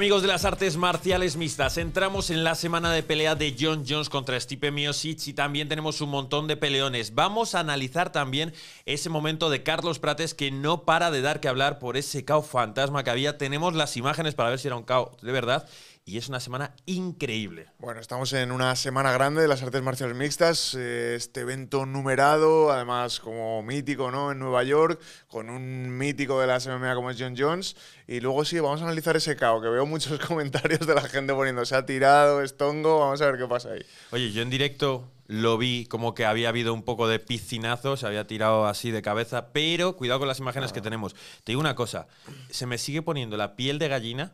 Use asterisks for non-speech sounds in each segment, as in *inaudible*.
Amigos de las artes marciales mixtas, entramos en la semana de pelea de John Jones contra Stipe Miocic y también tenemos un montón de peleones. Vamos a analizar también ese momento de Carlos Prates que no para de dar que hablar por ese caos fantasma que había. Tenemos las imágenes para ver si era un caos de verdad y es una semana increíble. Bueno, estamos en una semana grande de las artes marciales mixtas, eh, este evento numerado, además como mítico, ¿no? En Nueva York, con un mítico de la MMA como es John Jones. Y luego sí, vamos a analizar ese caos. que veo muchos *laughs* comentarios de la gente poniendo, se ha tirado, es tongo… vamos a ver qué pasa ahí. Oye, yo en directo lo vi como que había habido un poco de piscinazo, se había tirado así de cabeza, pero cuidado con las imágenes ah. que tenemos. Te digo una cosa, se me sigue poniendo la piel de gallina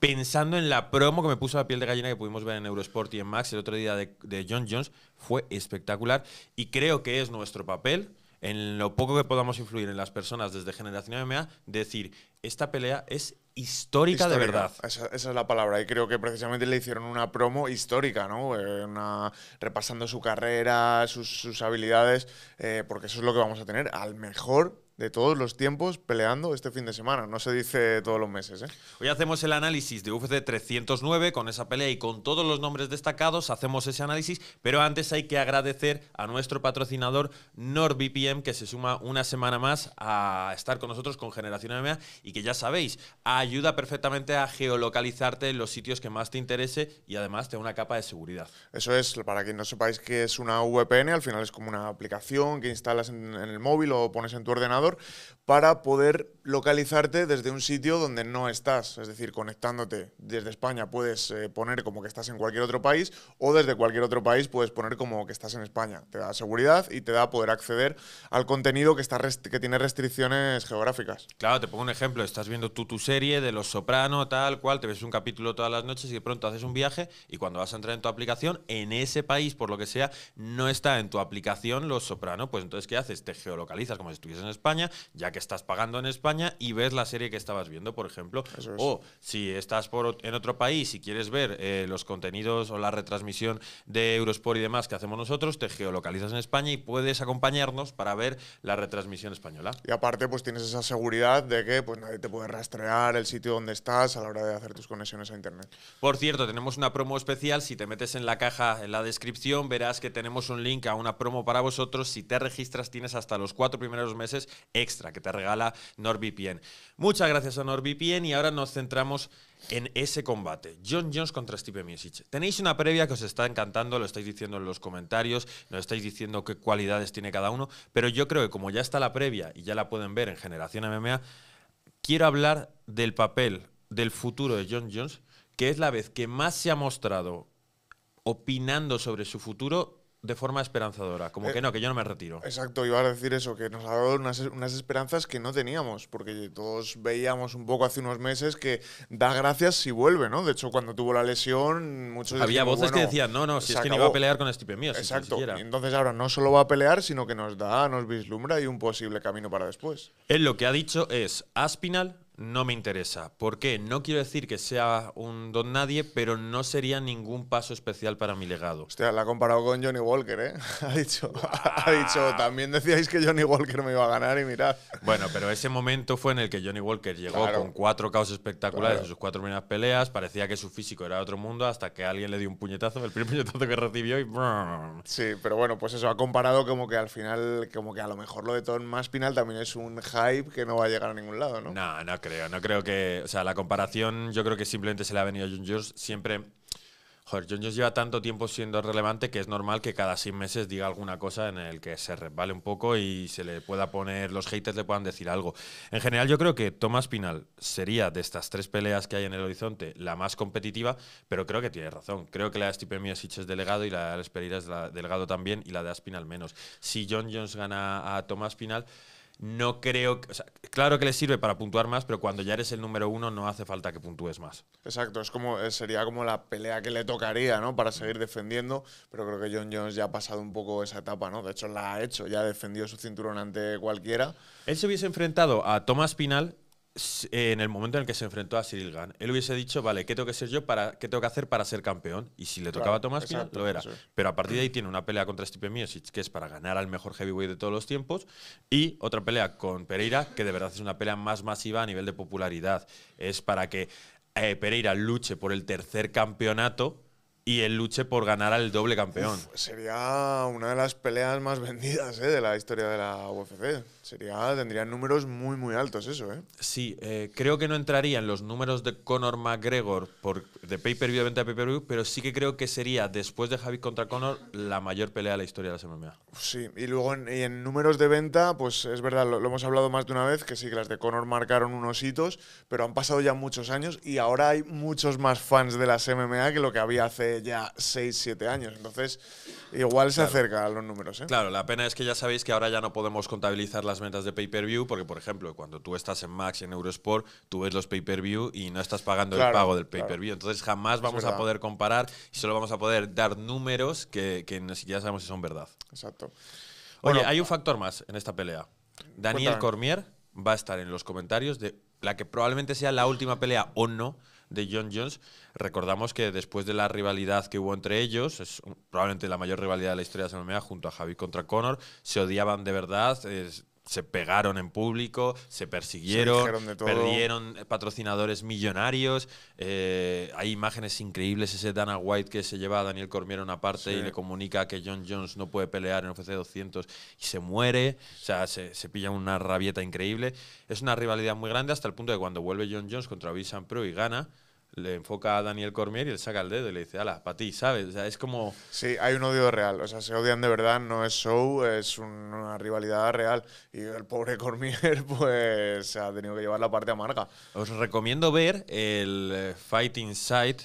pensando en la promo que me puso la piel de gallina que pudimos ver en Eurosport y en Max el otro día de, John Jones, fue espectacular y creo que es nuestro papel en lo poco que podamos influir en las personas desde Generación MMA, decir, esta pelea es histórica, de verdad. Esa, es la palabra. Y creo que precisamente le hicieron una promo histórica, ¿no? Eh, repasando su carrera, sus, habilidades, eh, porque eso es lo que vamos a tener, al mejor de todos los tiempos peleando este fin de semana. No se dice todos los meses. ¿eh? Hoy hacemos el análisis de UFC 309 con esa pelea y con todos los nombres destacados. Hacemos ese análisis, pero antes hay que agradecer a nuestro patrocinador NordVPN que se suma una semana más a estar con nosotros con Generación MMA y que ya sabéis, ayuda perfectamente a geolocalizarte en los sitios que más te interese y además te da una capa de seguridad. Eso es, para quien no sepáis que es una VPN, al final es como una aplicación que instalas en el móvil o pones en tu ordenador para poder localizarte desde un sitio donde no estás, es decir, conectándote desde España puedes eh, poner como que estás en cualquier otro país o desde cualquier otro país puedes poner como que estás en España. Te da seguridad y te da poder acceder al contenido que, que tiene restricciones geográficas. Claro, te pongo un ejemplo, estás viendo tú tu serie de Los Soprano, tal cual, te ves un capítulo todas las noches y de pronto haces un viaje y cuando vas a entrar en tu aplicación, en ese país, por lo que sea, no está en tu aplicación Los Soprano, pues entonces ¿qué haces? Te geolocalizas como si estuvieses en España ya que estás pagando en España y ves la serie que estabas viendo, por ejemplo. O si estás en otro país y quieres ver eh, los contenidos o la retransmisión de Eurosport y demás que hacemos nosotros, te geolocalizas en España y puedes acompañarnos para ver la retransmisión española. Y aparte, pues tienes esa seguridad de que pues, nadie te puede rastrear el sitio donde estás a la hora de hacer tus conexiones a Internet. Por cierto, tenemos una promo especial. Si te metes en la caja, en la descripción, verás que tenemos un link a una promo para vosotros. Si te registras, tienes hasta los cuatro primeros meses extra que te regala NordVPN. Muchas gracias a NordVPN y ahora nos centramos en ese combate. John Jones contra Steve Miocic. Tenéis una previa que os está encantando, lo estáis diciendo en los comentarios, nos estáis diciendo qué cualidades tiene cada uno, pero yo creo que como ya está la previa y ya la pueden ver en Generación MMA, quiero hablar del papel del futuro de John Jones, que es la vez que más se ha mostrado opinando sobre su futuro de forma esperanzadora, como eh, que no, que yo no me retiro. Exacto, iba a decir eso, que nos ha dado unas, esperanzas que no teníamos, porque todos veíamos un poco hace unos meses que da gracias si vuelve, ¿no? De hecho, cuando tuvo la lesión, muchos... Había voces que decían, no, no, si es que no va a pelear con Stipe Exacto, entonces ahora no solo va a pelear, sino que nos da, nos vislumbra y un posible camino para después. Él lo que ha dicho es, Aspinal no me interesa. ¿Por qué? No quiero decir que sea un don nadie, pero no sería ningún paso especial para mi legado. Hostia, la ha comparado con Johnny Walker, ¿eh? *laughs* Ha dicho, ha dicho, también decíais que Johnny Walker me iba a ganar y mirad. Bueno, pero ese momento fue en el que Johnny Walker llegó con cuatro caos espectaculares en sus cuatro primeras peleas, parecía que su físico era de otro mundo hasta que alguien le dio un puñetazo, el primer puñetazo que recibió y... Sí, pero bueno, pues eso, ha comparado como que al final, como que a lo mejor lo de más final también es un hype que no va a llegar a ningún lado, ¿no? No, no creo, no creo que. O sea, la comparación yo creo que simplemente se le ha venido a John Jones siempre. Joder, John Jones lleva tanto tiempo siendo relevante que es normal que cada seis meses diga alguna cosa en el que se resbale un poco y se le pueda poner, los haters le puedan decir algo. En general, yo creo que Thomas Pinal sería de estas tres peleas que hay en el horizonte la más competitiva, pero creo que tiene razón. Creo que la de Stephen Miosic es delegado y la de Pereira es delegado también y la de Aspinal menos. Si John Jones gana a Thomas Pinal no creo. Que, claro que le sirve para puntuar más, pero cuando ya eres el número uno no hace falta que puntúes más. Exacto, es como, eh, sería como la pelea que le tocaría, ¿no? Para mm. seguir defendiendo, pero creo que John Jones ya ha pasado un poco esa etapa, ¿no? De hecho, la ha hecho, ya ha defendido su cinturón ante cualquiera. Él se hubiese enfrentado a Tomás Pinal en el momento en el que se enfrentó a Cyril Gann, él hubiese dicho, vale, ¿qué tengo que ser yo para qué tengo que hacer para ser campeón? Y si le tocaba a Tomás lo era. Pero a partir de ahí mm. tiene una pelea contra Stipe Miocic, que es para ganar al mejor heavyweight de todos los tiempos, y otra pelea con Pereira, que de verdad es una pelea más masiva a nivel de popularidad. Es para que eh, Pereira luche por el tercer campeonato y él luche por ganar al doble campeón. sería una de las peleas más vendidas eh, de la historia de la UFC. Sería, números muy, muy altos eso, ¿eh? Sí, eh, creo que no entrarían los números de Conor McGregor por, de pay-per-view, de venta de pay-per-view, pero sí que creo que sería, después de Javi contra Conor, la mayor pelea de la historia de la MMA. Sí, y luego en, números de venta, pues es verdad, lo, hemos hablado más de una vez, que sí, que las de Conor marcaron unos hitos, pero han pasado ya muchos años y ahora hay muchos más fans de las MMA que lo que había hace ya 6, 7 años. Entonces, igual se acerca a los números, ¿eh? Claro, la pena es que ya sabéis que ahora ya no podemos contabilizar las metas de pay-per-view, porque por ejemplo, cuando tú estás en Max y en Eurosport, tú ves los pay-per-view y no estás pagando el pago del pay-per-view. Entonces jamás vamos a poder comparar y solo vamos a poder dar números que, que ni siquiera sabemos si son verdad. Exacto. Oye, hay un ah. factor más en esta pelea. Daniel Cormier va a estar en los comentarios de la que probablemente sea la última pelea o no de John Jones. Recordamos que después de la rivalidad que hubo entre ellos, es probablemente la mayor rivalidad de la historia de la MMA junto a Javi contra Conor, se odiaban de verdad. Es, se pegaron en público, se persiguieron, perdieron patrocinadores millonarios. Eh, hay imágenes increíbles, ese Dana White que se lleva a Daniel Cormier a una parte y le comunica que John Jones no puede pelear en UFC 200 y se muere. O sea, se, pilla una rabieta increíble. Es una rivalidad muy grande hasta el punto de cuando vuelve John Jones contra Vincent Pro y gana le enfoca a Daniel Cormier y le saca el dedo y le dice, ala, para ti, ¿sabes? O sea, es como... Sí, hay un odio real, o sea, se odian de verdad, no es show, es una rivalidad real. Y el pobre Cormier, *laughs* pues, se ha tenido que llevar la parte amarga. Os recomiendo ver el eh, Fighting Sight,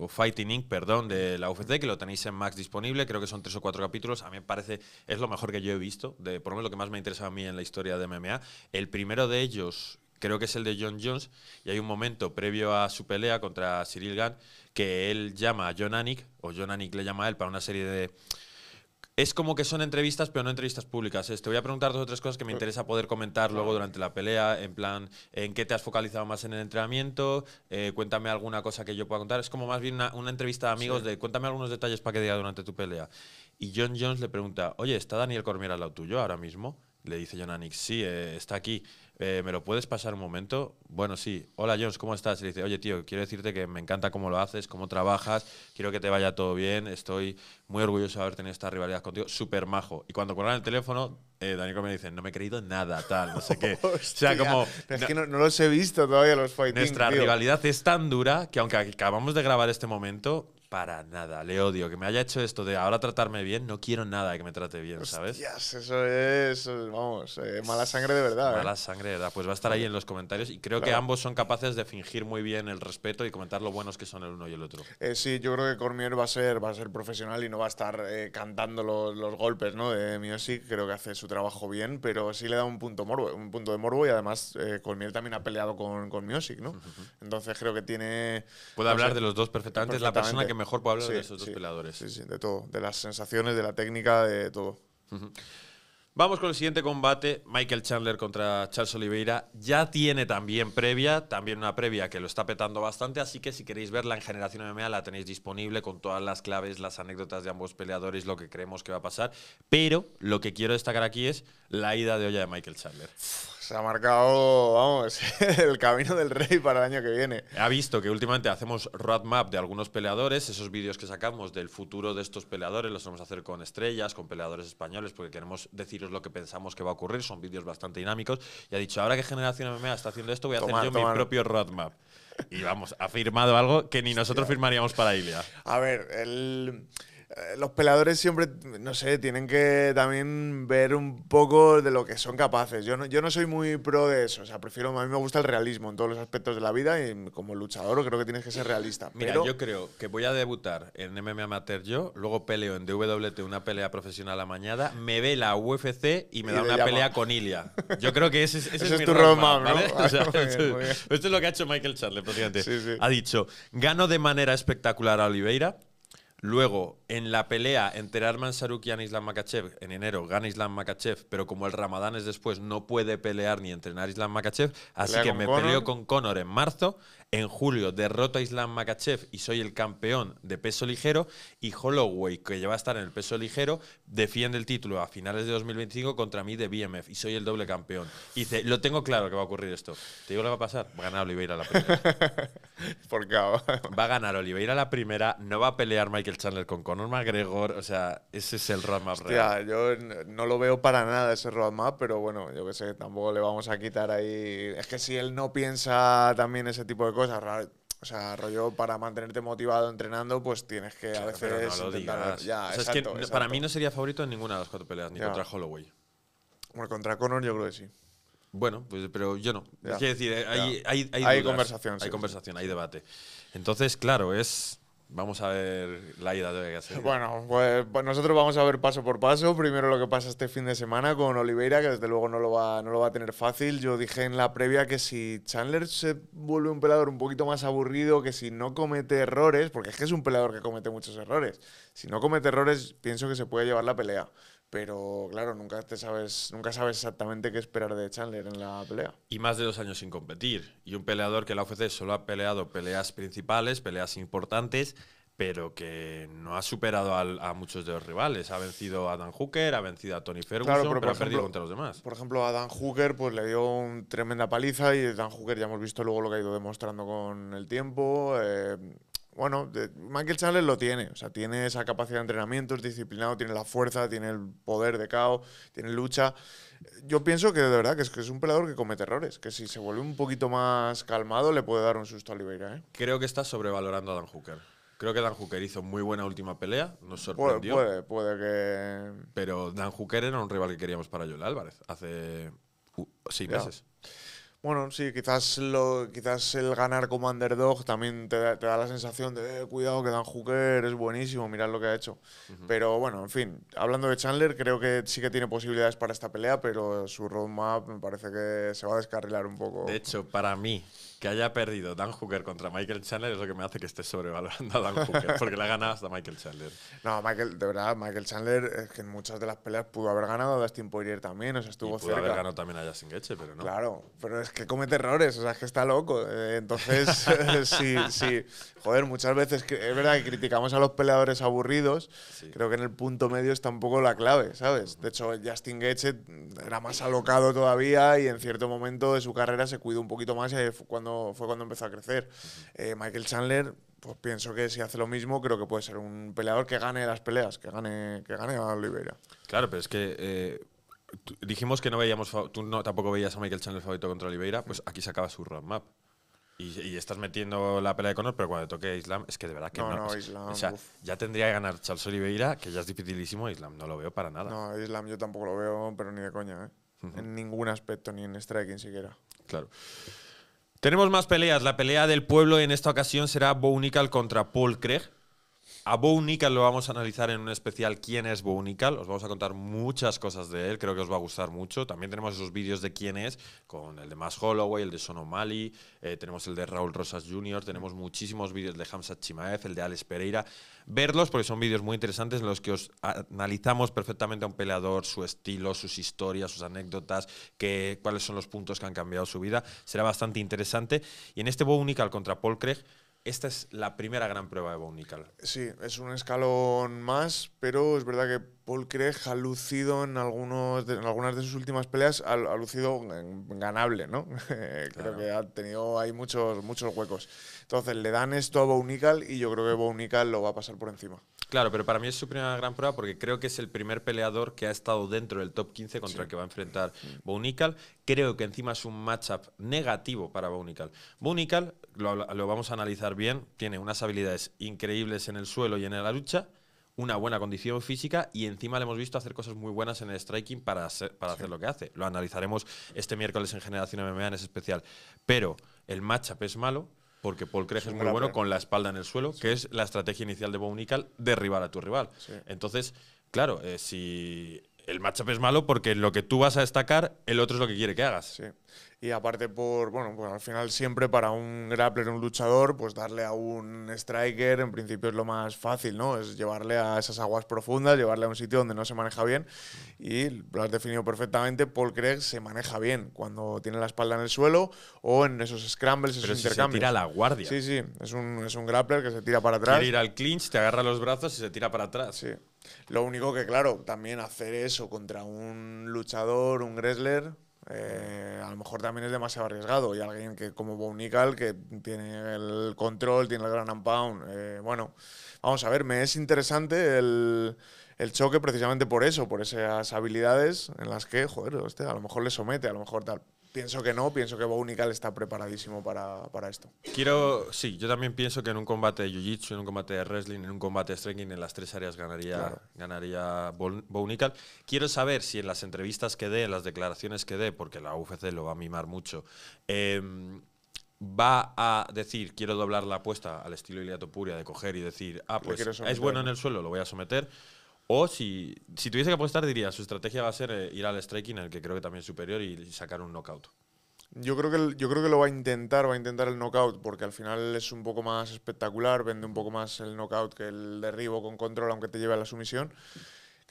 o Fighting Inc., perdón, de la UFC, que lo tenéis en Max disponible, creo que son tres o cuatro capítulos, a mí me parece, es lo mejor que yo he visto, de, por lo menos lo que más me interesa a mí en la historia de MMA. El primero de ellos, creo que es el de John Jones, y hay un momento previo a su pelea contra Cyril Gunn que él llama a John Anik, o John Anik le llama a él para una serie de... Es como que son entrevistas, pero no entrevistas públicas. Te voy a preguntar dos o tres cosas que me interesa poder comentar luego durante la pelea, en plan, en qué te has focalizado más en el entrenamiento, eh, cuéntame alguna cosa que yo pueda contar. Es como más bien una, entrevista de amigos de cuéntame algunos detalles para que diga durante tu pelea. Y John Jones le pregunta, oye, ¿está Daniel Cormier al lado tuyo ahora mismo? Le dice John Anik, sí, eh, está aquí. Eh, ¿me lo puedes pasar un momento? Bueno, sí, hola Jones, ¿cómo estás? Y le dice, oye tío, quiero decirte que me encanta cómo lo haces, cómo trabajas, quiero que te vaya todo bien, estoy muy orgulloso de haber tenido esta rivalidad contigo, súper majo. Y cuando cuelgan el teléfono, eh, Daniel me dice, no me he creído nada, tal, no sé qué. *laughs* o sea, como... es que no, los he visto todavía los fighting. Nuestra rivalidad es tan dura que aunque acabamos de grabar este momento, para nada. Le odio. Que me haya hecho esto de ahora tratarme bien, no quiero nada de que me trate bien, ¿sabes? Hostias, eso es, vamos, eh, mala sangre de verdad. ¿eh? Mala sangre de verdad. Pues va a estar ahí en los comentarios y creo que ambos son capaces de fingir muy bien el respeto y comentar lo buenos que son el uno y el otro. Eh, sí, yo creo que Cormier va a ser, va a ser profesional y no va a estar cantando los, golpes, ¿no? De Music, creo que hace su trabajo bien, pero sí le da un punto morbo, un punto de morbo y además Cormier también ha peleado con, con Music, ¿no? Entonces creo que tiene. Puede hablar de los dos perfectamente. la persona que mejor puedo hablar de esos dos peleadores. Sí, sí, de todo. De las sensaciones, de la técnica, de todo. Vamos con el siguiente combate, Michael Chandler contra Charles Oliveira. Ya tiene también previa, también una previa que lo está petando bastante, así que si queréis verla en Generación MMA la tenéis disponible con todas las claves, las anécdotas de ambos peleadores, lo que creemos que va a pasar. Pero lo que quiero destacar aquí es la ida de olla de Michael Chandler se ha marcado, vamos, *laughs* el camino del rey para el año que viene. Ha visto que últimamente hacemos roadmap de algunos peleadores, esos vídeos que sacamos del futuro de estos peleadores los vamos a hacer con estrellas, con peleadores españoles, porque queremos deciros lo que pensamos que va a ocurrir, son vídeos bastante dinámicos, y ha dicho, ahora que Generación MMA está haciendo esto, voy a hacer yo mi propio roadmap. Y vamos, ha firmado algo que ni nosotros firmaríamos para Ilia. A ver, el... Eh, los peleadores siempre, no sé, tienen que también ver un poco de lo que son capaces. Yo no, soy muy pro de eso, o sea, prefiero, a mí me gusta el realismo en todos los aspectos de la vida y como luchador creo que tienes que ser realista. Mira, yo creo que voy a debutar en MMA Amateur yo, luego peleo en DWT una pelea profesional a mañana, me ve la UFC y me da una pelea con Ilia. Yo creo que ese, es, tu ¿no? esto, es lo que ha hecho Michael Charles, Ha dicho, gano de manera espectacular a Oliveira, Luego, en la pelea entre Arman Sarukian y Islam Makachev, en enero gana Islam Makachev, pero como el Ramadán es después, no puede pelear ni entrenar Islam Makachev. Así que me peleo con Conor en marzo. En julio derrota a Islam Makachev y soy el campeón de peso ligero. Y Holloway, que ya va a estar en el peso ligero, defiende el título a finales de 2025 contra mí de BMF y soy el doble campeón. Y dice, lo tengo claro que va a ocurrir esto. ¿Te digo lo que va a pasar? Va a ganar Oliveira la primera. *laughs* Por Va a ganar Oliveira la primera, no va a pelear Michael el con Conor McGregor, o sea, ese es el roadmap Hostia, real. yo no lo veo para nada ese roadmap, pero bueno, yo qué sé, tampoco le vamos a quitar ahí. Es que si él no piensa también ese tipo de cosas, o sea, rollo para mantenerte motivado entrenando, pues tienes que a veces. Pero para mí no sería favorito en ninguna de las cuatro peleas, ni contra Holloway. Bueno, contra Conor yo creo que sí. Bueno, pues, pero yo no. Es decir, eh, hay, hay, hay, conversación. Hay conversación, hay debate. Entonces, claro, es. Vamos a ver la idea de hacer. Bueno, pues, pues, nosotros vamos a ver paso por paso. Primero lo que pasa este fin de semana con Oliveira, que desde luego no lo va, no lo va a tener fácil. Yo dije en la previa que si Chandler se vuelve un pelador un poquito más aburrido, que si no comete errores, porque es que es un pelador que comete muchos errores, si no comete errores pienso que se puede llevar la pelea. Pero claro, nunca te sabes, nunca sabes exactamente qué esperar de Chandler en la pelea. Y más de dos años sin competir. Y un peleador que la UFC solo ha peleado peleas principales, peleas importantes, pero que no ha superado a muchos de los rivales. Ha vencido a Dan Hooker, ha vencido a Tony Ferguson, pero, ha perdido contra los demás. Por ejemplo, a Dan Hooker pues, le dio una tremenda paliza y Dan Hooker ya hemos visto luego lo que ha ido demostrando con el tiempo. Eh, bueno, Michael Chandler lo tiene. O sea, tiene esa capacidad de entrenamiento, es disciplinado, tiene la fuerza, tiene el poder de KO, tiene lucha. Yo pienso que de verdad que es, que es un peleador que comete errores. Que si se vuelve un poquito más calmado, le puede dar un susto a Oliveira. ¿eh? Creo que está sobrevalorando a Dan Hooker. Creo que Dan Hooker hizo muy buena última pelea, nos sorprendió. Puede, puede, que. Pero Dan Hooker era un rival que queríamos para Joel Álvarez hace seis meses. Bueno, sí, quizás, lo, quizás el ganar como underdog también te da, la sensación de, eh, cuidado, que Dan Hooker es buenísimo, mirad lo que ha hecho. Pero bueno, en fin, hablando de Chandler, creo que sí que tiene posibilidades para esta pelea, pero su roadmap me parece que se va a descarrilar un poco. De hecho, para mí, que haya perdido Dan Hooker contra Michael Chandler es lo que me hace que esté sobrevalorando a Dan Hooker, porque la ha ganado hasta Michael Chandler. No, Michael, de verdad, Michael Chandler es que en muchas de las peleas pudo haber ganado a Dustin Poirier también, o sea, estuvo y pudo haber ganado también a Justin Gaethje, pero no. Claro, pero es que comete errores, o sea, es que está loco. Eh, entonces, *laughs* sí, sí. Joder, muchas veces es verdad que criticamos a los peleadores aburridos, creo que en el punto medio está un poco la clave, ¿sabes? De hecho, Justin Gaethje era más alocado todavía y en cierto momento de su carrera se cuidó un poquito más y cuando fue cuando empezó a crecer. Eh, Michael Chandler, pues pienso que si hace lo mismo, creo que puede ser un peleador que gane las peleas, que gane, que gane a Oliveira. Claro, pero es que eh, dijimos que no veíamos, tú no, tampoco veías a Michael Chandler favorito contra Oliveira, pues aquí se acaba su roadmap. Y, estás metiendo la pelea de Conor, pero cuando toque Islam, es que de verdad que no. no, Islam, o sea, ya tendría que ganar Charles Oliveira, que ya es dificilísimo. Islam no lo veo para nada. No, Islam yo tampoco lo veo, pero ni de coña, ¿eh? En ningún aspecto, ni en striking siquiera. Claro. Tenemos más peleas. La pelea del pueblo en esta ocasión será Bo contra Paul Craig. A Bo Unical lo vamos a analizar en un especial quién es Bo Unical? Os vamos a contar muchas cosas de él, creo que os va a gustar mucho. También tenemos esos vídeos de quién es, con el de Mass Holloway, el de Sonomali, eh, tenemos el de Raúl Rosas Jr., tenemos muchísimos vídeos de Hamza Chimaev el de Alex Pereira. Verlos porque son vídeos muy interesantes en los que os analizamos perfectamente a un peleador, su estilo, sus historias, sus anécdotas, que, cuáles son los puntos que han cambiado su vida. Será bastante interesante. Y en este Bo Unical contra Paul Craig esta es la primera gran prueba de Bounical. Sí, es un escalón más, pero es verdad que Paul Craig ha lucido en, algunos algunas de sus últimas peleas, ha, lucido ganable, ¿no? *laughs* creo que ha tenido ahí muchos, muchos huecos. Entonces le dan esto a Bounical y yo creo que Bounical lo va a pasar por encima. Claro, pero para mí es su primera gran prueba porque creo que es el primer peleador que ha estado dentro del top 15 contra el que va a enfrentar Bounical. Creo que encima es un matchup negativo para Bounical. Bounical lo, vamos a analizar bien, tiene unas habilidades increíbles en el suelo y en la lucha, una buena condición física y encima le hemos visto hacer cosas muy buenas en el striking para, hacer, para hacer lo que hace. Lo analizaremos este miércoles en Generación MMA en especial. Pero el matchup es malo porque Paul Craig es, muy bueno con la espalda en el suelo, que es la estrategia inicial de Bo de derribar a tu rival. Entonces, claro, eh, si el matchup es malo porque lo que tú vas a destacar, el otro es lo que quiere que hagas. Sí. Y aparte por, bueno, pues al final siempre para un grappler, un luchador, pues darle a un striker en principio es lo más fácil, ¿no? Es llevarle a esas aguas profundas, llevarle a un sitio donde no se maneja bien. Y lo has definido perfectamente, Paul Craig se maneja bien cuando tiene la espalda en el suelo o en esos scrambles, Pero esos si se tira la guardia. Sí, sí, es un, es un grappler que se tira para atrás. Quiere ir al clinch, te agarra los brazos y se tira para atrás. Sí. Lo único que, claro, también hacer eso contra un luchador, un wrestler, eh, a lo mejor también es demasiado arriesgado. Y alguien que como bounical que tiene el control, tiene el gran pound. Eh, bueno, vamos a ver, me es interesante el, choque precisamente por eso, por esas habilidades en las que, joder, a lo mejor le somete, a lo mejor tal. Pienso que no, pienso que Bounical está preparadísimo para, esto. Quiero, sí, yo también pienso que en un combate de Jiu-Jitsu, en un combate de wrestling, en un combate de striking, en las tres áreas ganaría, ganaría Quiero saber si en las entrevistas que dé, en las declaraciones que dé, porque la UFC lo va a mimar mucho, em, va a decir, quiero doblar la apuesta al estilo Iliatopuria de coger y decir, ah, pues es bueno en el suelo, lo voy a someter, o si, si tuviese que apostar, diría, su estrategia va a ser eh, ir al striking, el que creo que también es superior, y sacar un knockout. Yo creo, que yo creo que lo va a intentar, va a intentar el knockout, porque al final es un poco más espectacular, vende un poco más el knockout que el derribo con control, aunque te lleve a la sumisión.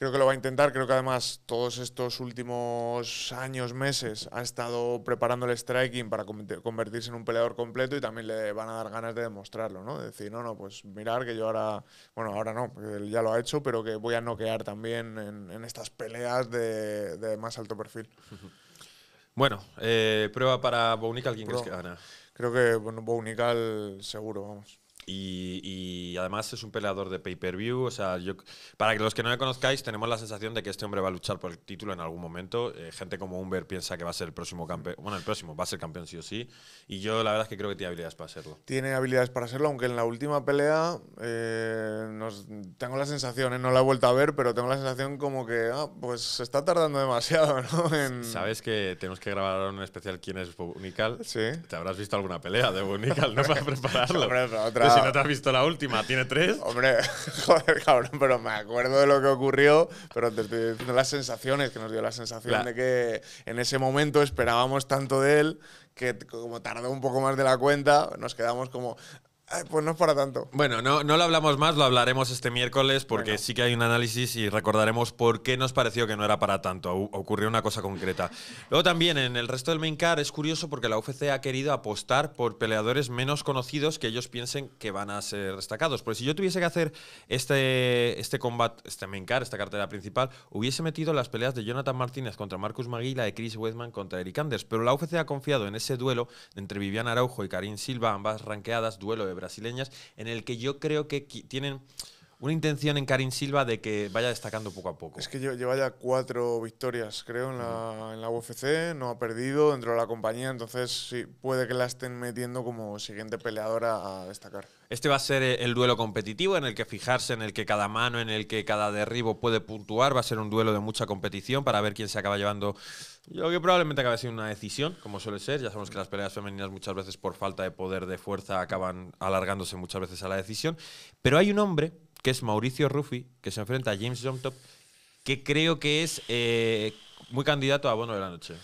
Creo que lo va a intentar. Creo que además todos estos últimos años, meses, ha estado preparando el striking para convertirse en un peleador completo y también le van a dar ganas de demostrarlo, ¿no? De decir, no, no, pues mirar que yo ahora, bueno, ahora no, él ya lo ha hecho, pero que voy a noquear también en, estas peleas de, más alto perfil. *laughs* Bueno, eh, prueba para Bounical, ¿quién crees que gana? Creo que bueno, Bounical seguro, vamos. Y, además es un peleador de pay-per-view. O sea, yo, para que los que no me conozcáis, tenemos la sensación de que este hombre va a luchar por el título en algún momento. Eh, gente como Humber piensa que va a ser el próximo campeón. Bueno, el próximo va a ser campeón sí o sí. Y yo la verdad es que creo que tiene habilidades para serlo. Tiene habilidades para serlo, aunque en la última pelea eh, nos, tengo la sensación, eh, no la he vuelto a ver, pero tengo la sensación como que, ah, pues se está tardando demasiado, *laughs* Sabes que tenemos que grabar un especial quién es Bunical. Sí. Te habrás visto alguna pelea de Bunical, ¿no? *laughs* para prepararlo. otra si no te has visto la última, ¿tiene tres? Hombre, *laughs* joder, cabrón, pero me acuerdo de lo que ocurrió, pero te estoy diciendo las sensaciones, que nos dio la sensación de que en ese momento esperábamos tanto de él que como tardó un poco más de la cuenta, nos quedamos como, pues no es para tanto. Bueno, no, no lo hablamos más, lo hablaremos este miércoles porque sí que hay un análisis y recordaremos por qué nos pareció que no era para tanto. ocurrió una cosa concreta. Luego también en el resto del main card es curioso porque la UFC ha querido apostar por peleadores menos conocidos que ellos piensen que van a ser destacados. Porque si yo tuviese que hacer este, este combat, este main card, esta cartera principal, hubiese metido las peleas de Jonathan Martínez contra Marcus Maguila de Chris Weidman contra Eric Anders. Pero la UFC ha confiado en ese duelo entre Vivian Araujo y Karim Silva, ambas ranqueadas, duelo de brasileñas, en el que yo creo que tienen una intención en Karin Silva de que vaya destacando poco a poco. Es que lleva ya cuatro victorias, creo, en la, en UFC, no ha perdido dentro de la compañía, entonces sí, puede que la estén metiendo como siguiente peleadora a destacar. Este va a ser eh, el duelo competitivo en el que fijarse, en el que cada mano, en el que cada derribo puede puntuar. Va a ser un duelo de mucha competición para ver quién se acaba llevando lo que probablemente acabe siendo una decisión, como suele ser. Ya sabemos que las peleas femeninas muchas veces por falta de poder, de fuerza, acaban alargándose muchas veces a la decisión. Pero hay un hombre que es Mauricio Ruffi, que se enfrenta a James Jomtop, que creo que es eh, muy candidato a bono de la noche.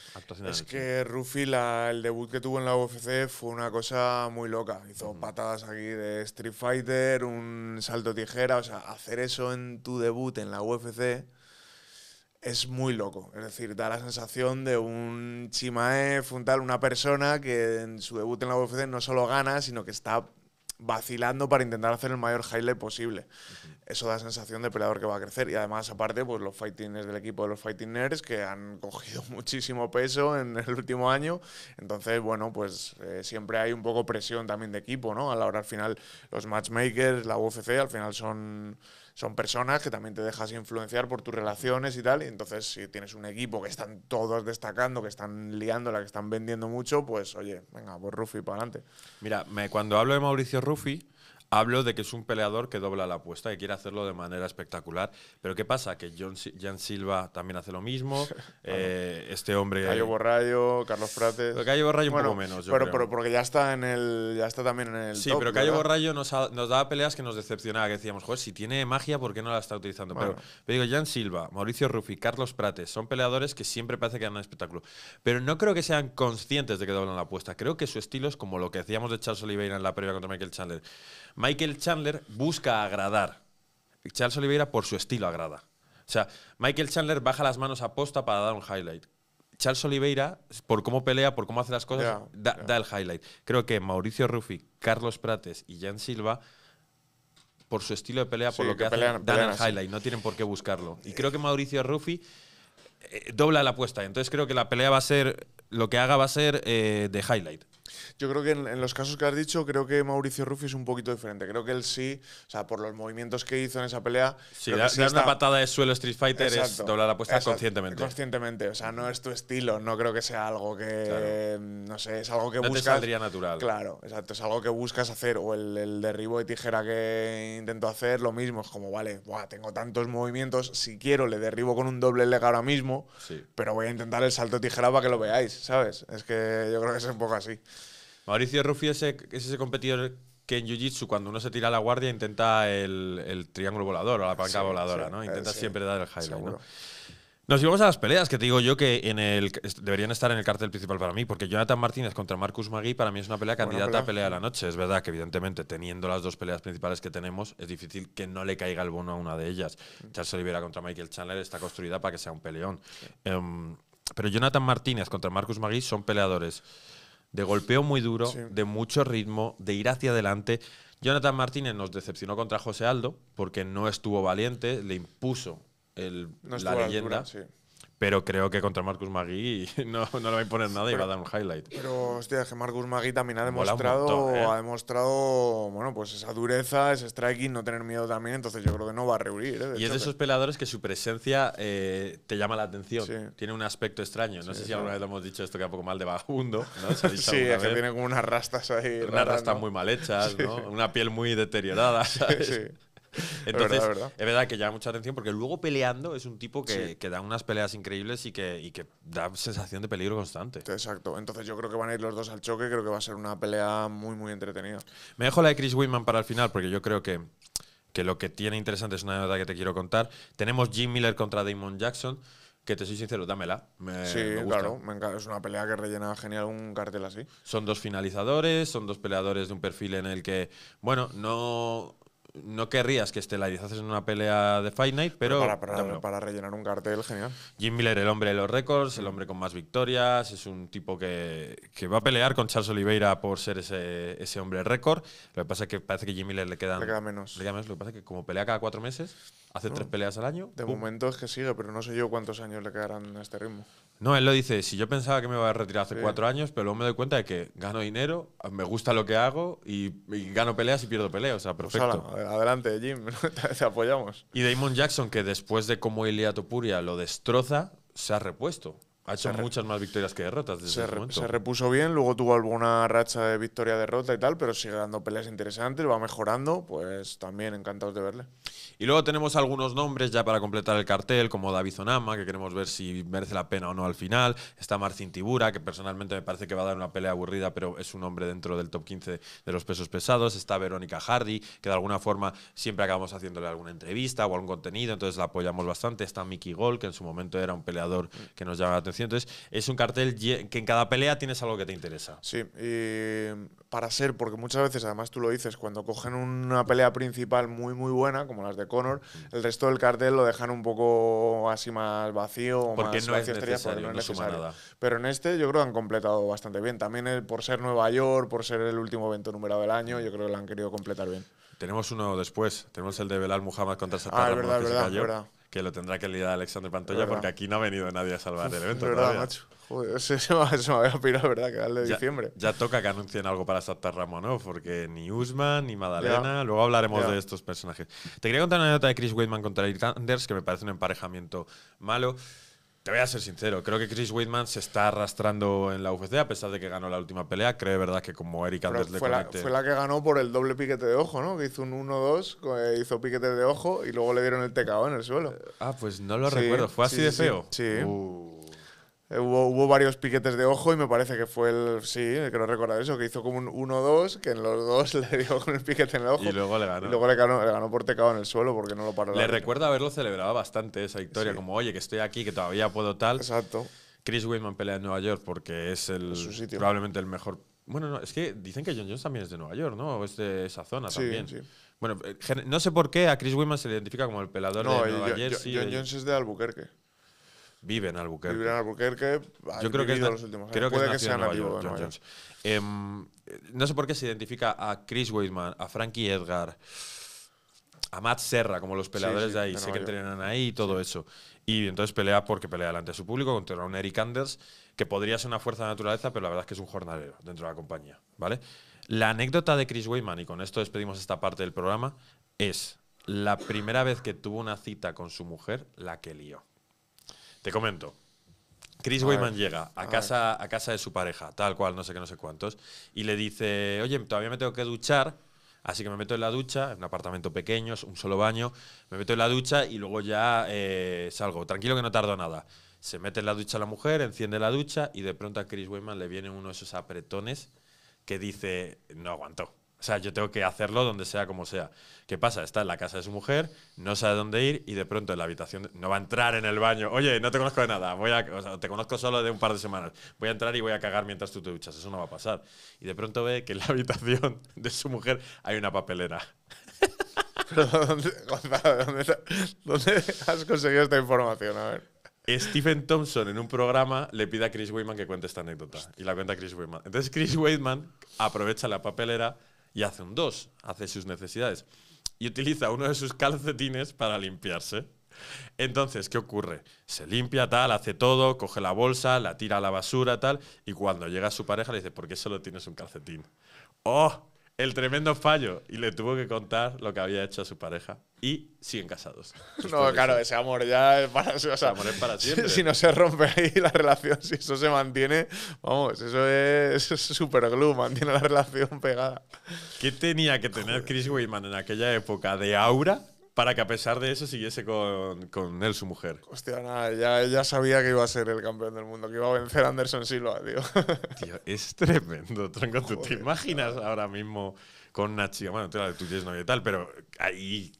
es que Rufi, el debut que tuvo en la UFC fue una cosa muy loca. Hizo patadas aquí de Street Fighter, un salto tijera. O sea, hacer eso en tu debut en la UFC es muy loco. Es decir, da la sensación de un Chimae, un una persona que en su debut en la UFC no solo gana, sino que está vacilando para intentar hacer el mayor highlight posible. Eso da sensación de peleador que va a crecer. Y además, aparte, pues los fightingers del equipo de los fighting que han *laughs* cogido muchísimo peso en el último año. Entonces, bueno, pues eh, siempre hay un poco presión también de equipo, ¿no? A la hora al final, los matchmakers, la UFC, al final son son personas que también te dejas influenciar por tus relaciones y tal. Y entonces, si tienes un equipo que están todos destacando, que están liándola, que están vendiendo mucho, pues oye, venga, pues Rufi para adelante. Mira, cuando hablo de Mauricio Rufi, Hablo de que es un peleador que dobla la apuesta, que quiere hacerlo de manera espectacular. Pero ¿qué pasa? Que John, Jan Silva también hace lo mismo. *laughs* Eh, este hombre. Cayo Borrayo, Carlos Prates. Pero Cayo Borrayo bueno, un poco menos. pero, porque ya está en el. Ya está también en el. Sí, pero Cayo Borrayo nos, daba peleas que nos decepcionaba, que decíamos, joder, si tiene magia, ¿por qué no la está utilizando? Pero, pero, digo, Jan Silva, Mauricio Rufi, Carlos Prates, son peleadores que siempre parece que dan un espectáculo. Pero no creo que sean conscientes de que doblan la apuesta. Creo que su estilo es como lo que decíamos de Charles Oliveira en la previa contra Michael Chandler Michael Chandler busca agradar. Charles Oliveira por su estilo agrada. O sea, Michael Chandler baja las manos a posta para dar un highlight. Charles Oliveira, por cómo pelea, por cómo hace las cosas, da, el highlight. Creo que Mauricio Ruffi, Carlos Prates y Jan Silva, por su estilo de pelea, por lo que, hacen, dan el highlight, no tienen por qué buscarlo. Y eh. creo que Mauricio Ruffi eh, dobla la apuesta. Entonces creo que la pelea va a ser, lo que haga va a ser eh, de highlight. Yo creo que en, los casos que has dicho, creo que Mauricio Rufi es un poquito diferente. Creo que él sí, o sea, por los movimientos que hizo en esa pelea. Sí, patada de suelo Street Fighter es doblar la apuesta conscientemente. Conscientemente, o sea, no es tu estilo, no creo que sea algo que. No sé, es algo que buscas. Te saldría natural. Claro, exacto, es algo que buscas hacer. O el, derribo de tijera que intento hacer, lo mismo. Es como, vale, tengo tantos movimientos, si quiero le derribo con un doble leg ahora mismo, pero voy a intentar el salto de tijera para que lo veáis, ¿sabes? Es que yo creo que es un poco así. Mauricio Ruffy es ese, competidor que en Jiu-Jitsu, cuando uno se tira a la guardia, intenta el, triángulo volador o la palanca voladora, ¿no? Eh, intenta siempre dar el highlight, Nos íbamos a las peleas, que te digo yo que en el, deberían estar en el cartel principal para mí, porque Jonathan Martínez contra Marcus Magui para mí es una pelea candidata a pelea de la noche. Es verdad que, evidentemente, teniendo las dos peleas principales que tenemos, es difícil que no le caiga el bono a una de ellas. Mm. Charles Oliveira contra Michael Chandler está construida para que sea un peleón. Em, pero Jonathan Martínez contra Marcus Magui son peleadores de golpeo muy duro, de mucho ritmo, de ir hacia adelante. Jonathan Martínez nos decepcionó contra José Aldo porque no estuvo valiente, le impuso el, la leyenda pero creo que contra Marcus Magui *laughs* no, le va a imponer nada y va a dar un highlight. Pero hostia, que Marcus Magui también ha demostrado, eh. ha demostrado, bueno, pues esa dureza, ese striking, no tener miedo también, entonces yo creo que no va a rehuir. Eh, y es de esos peladores que su presencia eh, te llama la atención, tiene un aspecto extraño. No sé si alguna vez lo hemos dicho, esto que un poco mal de vagabundo. *laughs* sí, es que tiene como unas rastas ahí. Unas rastas muy mal hechas, *laughs* Una piel muy deteriorada, ¿sabes? *laughs* Entonces, es verdad, que llama mucha atención porque luego peleando es un tipo que, da unas peleas increíbles y que, que, da sensación de peligro constante. Exacto. Entonces yo creo que van a ir los dos al choque. Creo que va a ser una pelea muy, muy entretenida. Me dejo la de Chris Whitman para el final porque yo creo que, que lo que tiene interesante es una anécdota que te quiero contar. Tenemos Jim Miller contra Damon Jackson que te soy sincero, dámela. sí, claro, es una pelea que rellena genial un cartel así. Son dos finalizadores, son dos peleadores de un perfil en el que, bueno, no no querrías que estelarizases en una pelea de Fight Night, pero. para, rellenar un cartel, genial. Jim Miller, el hombre de los récords, el hombre con más victorias, es un tipo que, que va a pelear con Charles Oliveira por ser ese, hombre récord. Lo que pasa es que parece que Jim Miller le queda menos. Le queda menos. Lo que pasa es que como pelea cada cuatro meses, hace tres peleas al año. De momento es que sigue, pero no sé yo cuántos años le quedarán a este ritmo. No, él lo dice, si yo pensaba que me iba a retirar hace cuatro años, pero luego me doy cuenta de que gano dinero, me gusta lo que hago y, gano peleas y pierdo peleas. O sea, pues perfecto. adelante, Jim, *laughs* te apoyamos. Y Damon Jackson, que después de cómo Iliad Topuria lo destroza, se ha repuesto. Ha hecho muchas más victorias que derrotas desde se, se repuso bien, luego tuvo alguna racha de victoria-derrota y tal, pero sigue dando peleas interesantes, va mejorando, pues también encantados de verle. Y luego tenemos algunos nombres ya para completar el cartel, como David Zonama, que queremos ver si merece la pena o no al final. Está Marcin Tibura, que personalmente me parece que va a dar una pelea aburrida, pero es un hombre dentro del top 15 de los pesos pesados. Está Verónica Hardy, que de alguna forma siempre acabamos haciéndole alguna entrevista o algún contenido, entonces la apoyamos bastante. Está Mickey Gol, que en su momento era un peleador mm. que nos llama la atención entonces, es un cartel que en cada pelea tienes algo que te interesa. Sí, y para ser, porque muchas veces, además tú lo dices, cuando cogen una pelea principal muy, muy buena, como las de Conor, mm. el resto del cartel lo dejan un poco así más vacío porque más no es necesario, no, no es Nada. Pero en este yo creo que han completado bastante bien. También eh, por ser Nueva York, por ser el último evento numerado del año, yo creo que lo han querido completar bien. Tenemos uno después, tenemos el de Belal Muhammad contra Santana. Ah, es verdad, es verdad, es verdad que lo tendrá que lidiar Alexander Pantoya porque aquí no ha venido nadie a salvar el evento. verdad, macho. Joder, se, me, había pirado, ¿verdad? Que de diciembre. Ya toca que anuncien algo para Santa ¿no? porque ni Usman ni Madalena. Luego hablaremos de estos personajes. Te quería contar una anécdota de Chris Weidman contra Eric Anders, que me parece un emparejamiento malo. Te voy a ser sincero, creo que Chris Whitman se está arrastrando en la UFC a pesar de que ganó la última pelea. Creo de verdad que como Eric Anders fue, le conecte... fue la que ganó por el doble piquete de ojo, ¿no? Que hizo un 1-2, eh, hizo piquete de ojo y luego le dieron el TKO en el suelo. Eh, ah, pues no lo recuerdo. ¿Fue así de feo? Sí. Uh. Eh, hubo, varios piquetes de ojo y me parece que fue el. Sí, creo que recordar eso, que hizo como un 1-2, que en los dos *laughs* le dio con el piquete en el ojo. Y luego le ganó. Y luego le ganó, le ganó por tecado en el suelo porque no lo paró. Le recuerda haberlo celebrado bastante esa victoria, como oye, que estoy aquí, que todavía puedo tal. Exacto. Chris Weidman pelea en Nueva York porque es el probablemente el mejor. Bueno, no, es que dicen que John Jones también es de Nueva York, ¿no? es de esa zona también. Bueno, eh, no sé por qué a Chris Weidman se le identifica como el pelador de Nueva Jersey. John Jones es de Albuquerque. Vive en Albuquerque. Vive en Albuquerque. Yo creo que los últimos años. Puede que sea em, no sé por qué se identifica a Chris Weidman, a Frankie Edgar, a Matt Serra, como los peleadores de ahí. sé que entrenan ahí y todo eso. Y entonces pelea porque pelea delante de su público contra un Eric Anders, que podría ser una fuerza de naturaleza, pero la verdad es que es un jornalero dentro de la compañía. ¿Vale? La anécdota de Chris Weidman, y con esto despedimos esta parte del programa, es la primera vez que tuvo una cita con su mujer, la que lió. Te comento. Chris Wayman llega a, casa, a casa de su pareja, tal cual, no sé qué, no sé cuántos, y le dice, oye, todavía me tengo que duchar, así que me meto en la ducha, en un apartamento pequeño, un solo baño, me meto en la ducha y luego ya eh, salgo. Tranquilo que no tardo nada. Se mete en la ducha la mujer, enciende la ducha y de pronto a Chris Wayman le viene uno de esos apretones que dice, no aguantó. O sea, yo tengo que hacerlo donde sea como sea. ¿Qué pasa? Está en la casa de su mujer, no sabe dónde ir y de pronto en la habitación no va a entrar en el baño. Oye, no te conozco de nada, voy a, te conozco solo de un par de semanas. Voy a entrar y voy a cagar mientras tú te duchas. Eso no va a pasar. Y de pronto ve que en la *laughs* habitación de su mujer hay una papelera. *laughs* Pero ¿dónde, ¿dónde has conseguido esta información? A ver. Stephen Thompson en un programa le pide a Chris Weidman que cuente esta anécdota. Y la cuenta Chris Weidman. Entonces Chris Weidman aprovecha la papelera y hace un dos, hace sus necesidades. Y utiliza uno de sus calcetines para limpiarse. Entonces, ¿qué ocurre? Se limpia, tal, hace todo, coge la bolsa, la tira a la basura, tal, y cuando llega su pareja le dice, ¿por qué solo tienes un calcetín? ¡Oh! el tremendo fallo y le tuvo que contar lo que había hecho a su pareja y siguen casados. *laughs* no, claro, ese amor ya es para, o sea, amor para siempre. Si, no se rompe ahí la relación, si eso se mantiene, vamos, eso es súper glue, mantiene la relación pegada. ¿Qué tenía que tener Chris Weidman en aquella época de aura para que a pesar de eso siguiese con, con él, su mujer. Hostia, nada, ya, sabía que iba a ser el campeón del mundo, que iba a vencer a Anderson Silva, tío. *laughs* tío, es tremendo, tronco. ¿Tú te imaginas ahora mismo con una chica? Bueno, tú tú eres novia y tal, pero ahí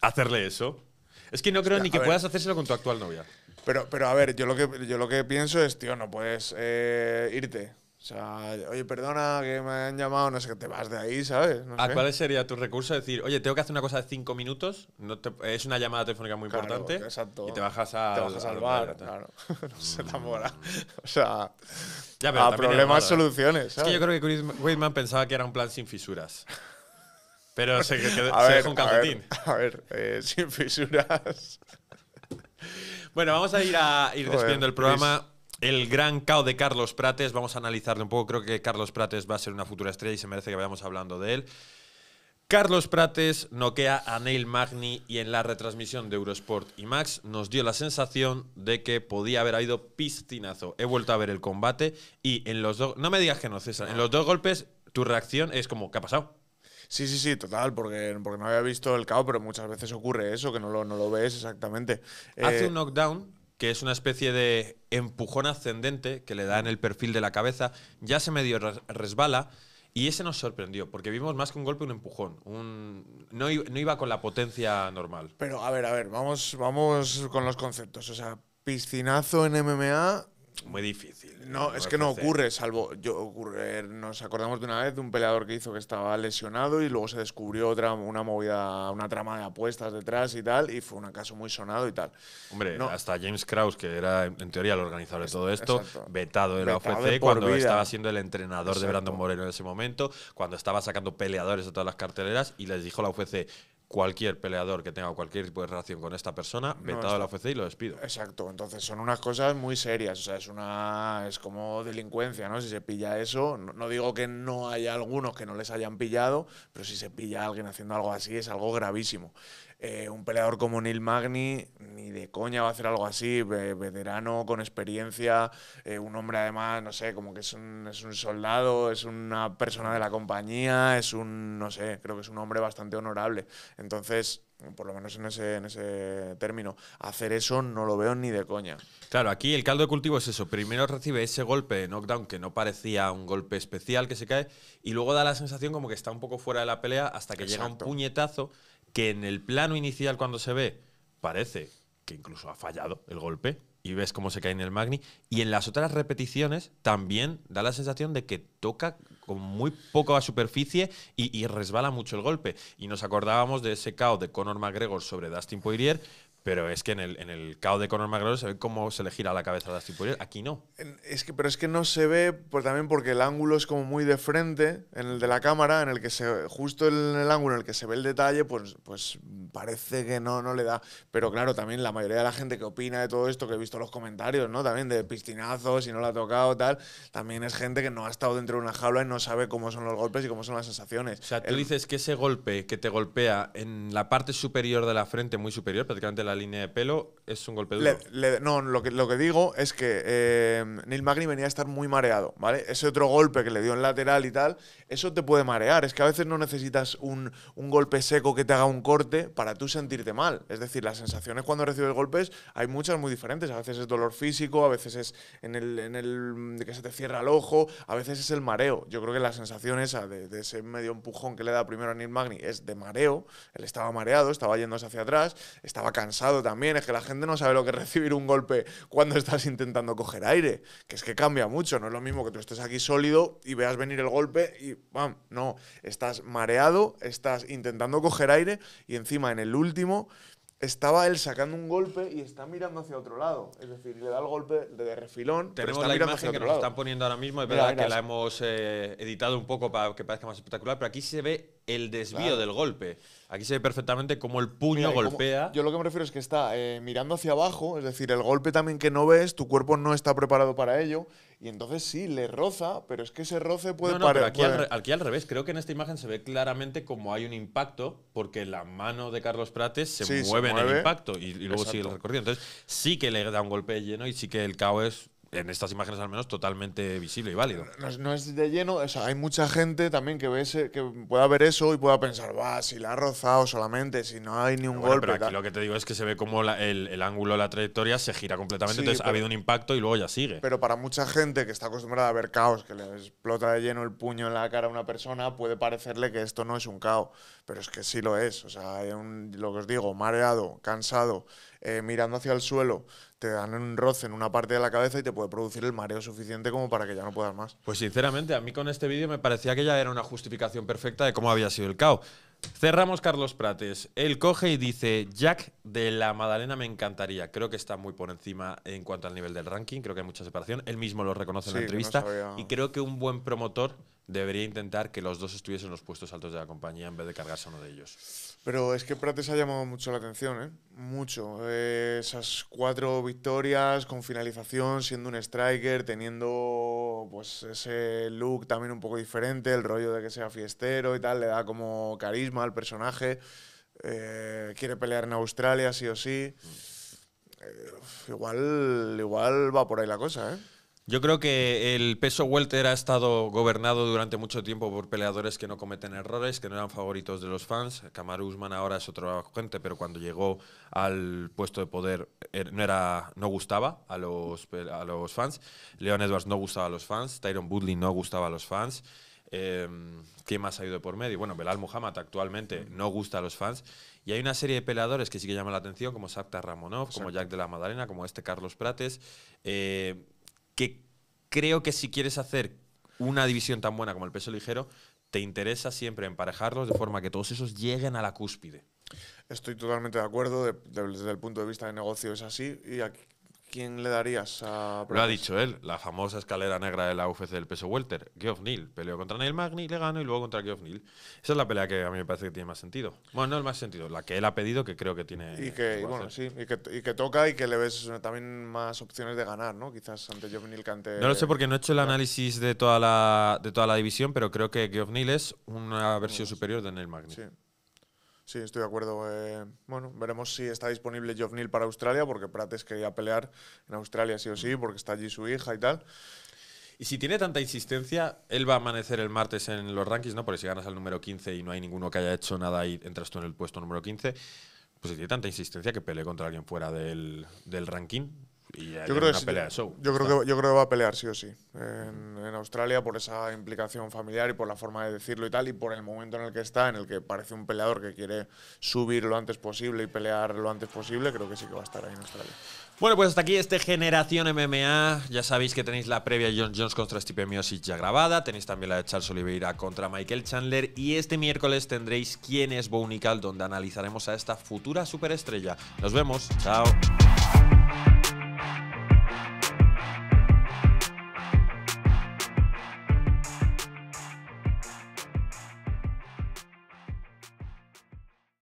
hacerle eso. Es que no creo ni que puedas hacérselo con tu actual novia. Pero, pero a ver, yo lo que, yo lo que pienso es, tío, no puedes eh, irte. O sea, oye, perdona que me han llamado, no sé, que te vas de ahí, ¿sabes? ¿A cuál sería tu recurso? Decir, oye, tengo que hacer una cosa de cinco minutos, no es una llamada telefónica muy importante. Exacto. Y te bajas a. al bar, claro. *laughs* no se enamora. O sea. Ya, a problemas, ¿eh? soluciones. Es que yo creo que Chris pensaba que era un plan sin fisuras. Pero se, *laughs* dejó un calcetín. A ver, eh, sin fisuras. *laughs* bueno, vamos a ir a ir despidiendo el programa el gran caos de Carlos Prates, vamos a analizarlo un poco. Creo que Carlos Prates va a ser una futura estrella y se merece que vayamos hablando de él. Carlos Prates noquea a Neil Magni y en la retransmisión de Eurosport y Max nos dio la sensación de que podía haber habido piscinazo. He vuelto a ver el combate y en los dos. No me digas que no, César. En los dos golpes, tu reacción es como, ¿qué ha pasado? Sí, sí, sí, total, porque, porque no había visto el caos, pero muchas veces ocurre eso, que no lo, no lo ves exactamente. Hace eh, un knockdown que es una especie de empujón ascendente que le da en el perfil de la cabeza, ya se medio resbala. Y ese nos sorprendió, porque vimos más que un golpe, un empujón. Un... No, iba con la potencia normal. Pero, a ver, a ver, vamos, vamos con los conceptos. O sea, piscinazo en MMA muy difícil. ¿eh? No, es que no ¿eh? ocurre, salvo yo nos acordamos de una vez de un peleador que hizo que estaba lesionado y luego se descubrió otra una movida, una trama de apuestas detrás y tal y fue un caso muy sonado y tal. Hombre, hasta James Kraus, que era en teoría el organizador de todo esto, vetado de la UFC cuando estaba siendo el entrenador de Brandon Moreno en ese momento, cuando estaba sacando peleadores de todas las carteleras y les dijo la UFC cualquier peleador que tenga cualquier tipo de relación con esta persona, vetado la UFC y lo despido. Exacto, entonces son unas cosas muy serias, o sea, es una es como delincuencia, ¿no? Si se pilla eso, no, no, digo que no haya algunos que no les hayan pillado, pero si se pilla a alguien haciendo algo así es algo gravísimo. Eh, un peleador como Neil Magni ni de coña va a hacer algo así, veterano, con experiencia, eh, un hombre además, no sé, como que es un, soldado, es una persona de la compañía, es un, no sé, creo que es un hombre bastante honorable. Entonces, por lo menos en ese, en ese término. Hacer eso no lo veo ni de coña. Claro, aquí el caldo de cultivo es eso. Primero recibe ese golpe de knockdown que no parecía un golpe especial que se cae y luego da la sensación como que está un poco fuera de la pelea hasta que llega un puñetazo que en el plano inicial cuando se ve parece que incluso ha fallado el golpe y ves cómo se cae en el Magni. Y en las otras repeticiones también da la sensación de que toca con muy poca superficie y, y resbala mucho el golpe. Y nos acordábamos de ese caos de Conor McGregor sobre Dustin Poirier, pero es que en el, en el caos de Conor McGregor se ve cómo se le gira la cabeza a las Poirier. Aquí no. Es que, pero es que no se ve por pues, también porque el ángulo es como muy de frente, en el de la cámara, en el que se, justo en el ángulo en el que se ve el detalle, pues, pues parece que no, no le da. Pero claro, también la mayoría de la gente que opina de todo esto, que he visto los comentarios, ¿no? También de pistinazos y no la ha tocado, tal, también es gente que no ha estado dentro de una jaula y no sabe cómo son los golpes y cómo son las sensaciones. O sea, tú dices que ese golpe que te golpea en la parte superior de la frente, muy superior, prácticamente la línea de pelo, es un golpe duro. no, lo que, lo que digo es que eh, Neil Magny venía a estar muy mareado, ¿vale? Ese otro golpe que le dio en lateral y tal, eso te puede marear. Es que a veces no necesitas un, golpe seco que te haga un corte para tú sentirte mal. Es decir, las sensaciones cuando recibes golpes hay muchas muy diferentes. A veces es dolor físico, a veces es en el, en que se te cierra el ojo, a veces es el mareo. Yo creo que la sensación esa de, ese medio empujón que le da primero a Neil Magni es de mareo. Él estaba mareado, estaba yéndose hacia atrás, estaba cansado también, es que la gente no sabe lo que es recibir un golpe cuando estás intentando coger aire, que es que cambia mucho, no es lo mismo que tú estés aquí sólido y veas venir el golpe y ¡pam! No, estás mareado, estás intentando coger aire y encima en el último estaba él sacando un golpe y está mirando hacia otro lado. Es decir, le da el golpe de refilón. Tenemos la imagen que nos están poniendo ahora mismo. Es verdad que la hemos eh, editado un poco para que parezca más espectacular, pero aquí se ve el desvío del golpe. Aquí se ve perfectamente cómo el puño golpea. yo lo que me refiero es que está eh, mirando hacia abajo, es decir, el golpe también que no ves, tu cuerpo no está preparado para ello y entonces sí, le roza, pero es que ese roce puede no, no, parar. Aquí, Al revés, creo que en esta imagen se ve claramente como hay un impacto, porque la mano de Carlos Prates se, mueve, en el impacto y, luego sigue el recorrido. Entonces sí que le da un golpe lleno y sí que el caos. es en estas imágenes al menos, totalmente visible y válido. No, es de lleno, hay mucha gente también que, que pueda ver eso y pueda pensar, va, si la ha rozado solamente, si no hay ni un golpe. Pero aquí lo que te digo es que se ve como el, ángulo de la trayectoria se gira completamente, entonces ha habido un impacto y luego ya sigue. Pero para mucha gente que está acostumbrada a ver caos, que le explota de lleno el puño en la cara a una persona, puede parecerle que esto no es un caos pero es que sí lo es. O sea, lo que os digo, mareado, cansado, eh, mirando hacia el suelo, te dan un roce en una parte de la cabeza y te puede producir el mareo suficiente como para que ya no puedas más. Pues sinceramente, a mí con este vídeo me parecía que ya era una justificación perfecta de cómo había sido el caos. Cerramos Carlos Prates. Él coge y dice, Jack de la Madalena me encantaría. Creo que está muy por encima en cuanto al nivel del ranking, creo que hay mucha separación. Él mismo lo reconoce en la entrevista y creo que un buen promotor debería intentar que los dos estuviesen en los puestos altos de la compañía en vez de cargarse a uno de ellos. Pero es que Prates ha llamado mucho la atención, ¿eh? Mucho. Eh, esas cuatro victorias con finalización, siendo un striker, teniendo pues ese look también un poco diferente, el rollo de que sea fiestero y tal, le da como carisma al personaje. Eh, quiere pelear en Australia, sí o sí. Mm. Eh, igual, igual va por ahí la cosa, ¿eh? Yo creo que el peso welter ha estado gobernado durante mucho tiempo por peleadores que no cometen errores, que no eran favoritos de los fans. Kamaru Usman ahora es otro gente, pero cuando llegó al puesto de poder eh, no, era, no gustaba a los, a los fans. Leon Edwards no gustaba a los fans. Tyron Woodley no gustaba a los fans. Em, ¿Quién más ha ido por medio? Bueno, Belal Muhammad actualmente no gusta a los fans. Y hay una serie de peleadores que sí que llaman la atención, como Saptar Ramonov, como Jack de la Madalena, como este Carlos Prates. Eh, que creo que si quieres hacer una división tan buena como el peso ligero, te interesa siempre emparejarlos de forma que todos esos lleguen a la cúspide. Estoy totalmente de acuerdo, desde el punto de vista de negocio es así, y ¿Quién le darías a Lo ha dicho él, la famosa escalera negra de la UFC del peso welter. Geoff Neal peleó contra Neil Magny, le ganó y luego contra Geoff Neal. Esa es la pelea que a mí me parece que tiene más sentido. Bueno, no el más sentido, la que él ha pedido que creo que tiene. Y que, bueno, y que, toca y que le ves también más opciones de ganar, ¿no? Quizás ante Geoff Neal que ante. No lo sé porque no he hecho el análisis de toda la, de toda la división, pero creo que Geoff Neal es una versión superior de Neil Magny. Sí. Sí, estoy de acuerdo. Eh, bueno, veremos si está disponible Geoff para Australia, porque Prates quería pelear en Australia sí o sí, porque está allí su hija y tal. Y si tiene tanta insistencia, él va a amanecer el martes en los rankings, ¿no? Porque si ganas al número 15 y no hay ninguno que haya hecho nada y entras tú en el puesto número 15, pues si tiene tanta insistencia que pelee contra alguien fuera del, del ranking, yo creo, que, Yo, creo que, va a pelear sí o sí en, Australia por esa implicación familiar y por la forma de decirlo y tal, y por el momento en el que está, en el que parece un peleador que quiere subir lo antes posible y pelear lo antes posible, creo que sí que va a estar ahí en Australia. Bueno, pues hasta aquí este Generación MMA. Ya sabéis que tenéis la previa John Jones contra Stipe y ya grabada. Tenéis también la de Charles Oliveira contra Michael Chandler. Y este miércoles tendréis Quién es Bounical, donde analizaremos a esta futura superestrella. Nos vemos. Chao.